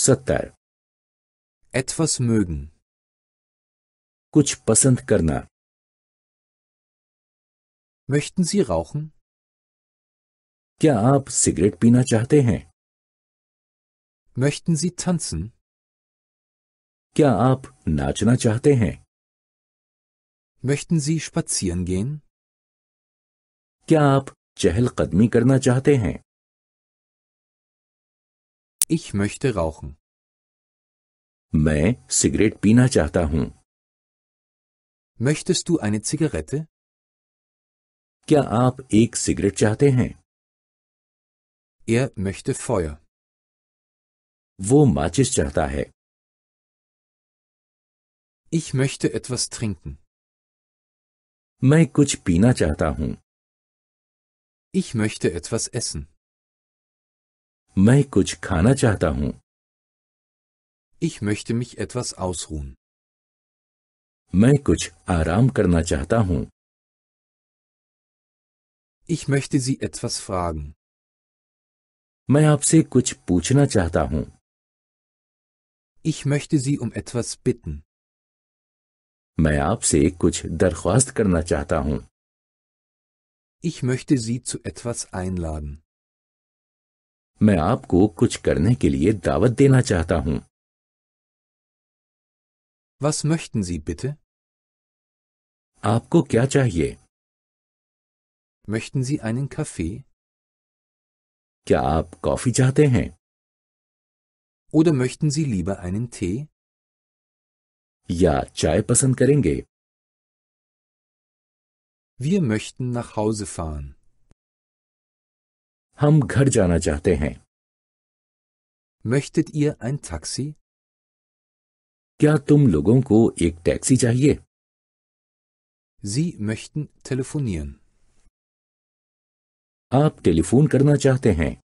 सत्तर Etwas mögen. कुछ पसंद करना Möchten Sie rauchen? क्या आप cigarette pina चाहते हैं Möchten Sie tanzen? क्या आप नाचना चाहते हैं Möchten Sie spazieren gehen? क्या आप चहलकदमी karna चाहते हैं ich möchte rauchen. मैं सिगरेट पीना चाहता हूं Möchtest du eine Zigarette? क्या आप एक सिगरेट चाहते हैं Er möchte Feuer. वो माचिस चाहता है Ich möchte etwas trinken. मैं कुछ पीना चाहता हूं Ich möchte etwas essen. मैं कुछ खाना चाहता हूं Ich möchte mich etwas ausruhen. मैं कुछ आराम करना चाहता हूं Ich möchte Sie etwas fragen. मैं आपसे कुछ पूछना चाहता हूं Ich möchte Sie um etwas bitten. मैं आपसे कुछ दरख्वास्त करना चाहता हूं Ich möchte Sie zu etwas einladen. मैं आपको कुछ करने के लिए दावत देना चाहता हूं Was möchten Sie bitte? आपको क्या चाहिए Möchten Sie einen Kaffee? क्या आप कॉफी चाहते हैं Oder möchten Sie lieber einen Tee? या चाय पसंद करेंगे Wir möchten nach Hause fahren. हम घर जाना चाहते हैं Möchtet ihr ein Taxi? क्या तुम लोगों को एक टैक्सी चाहिए Sie möchten telefonieren. आप टेलीफोन करना चाहते हैं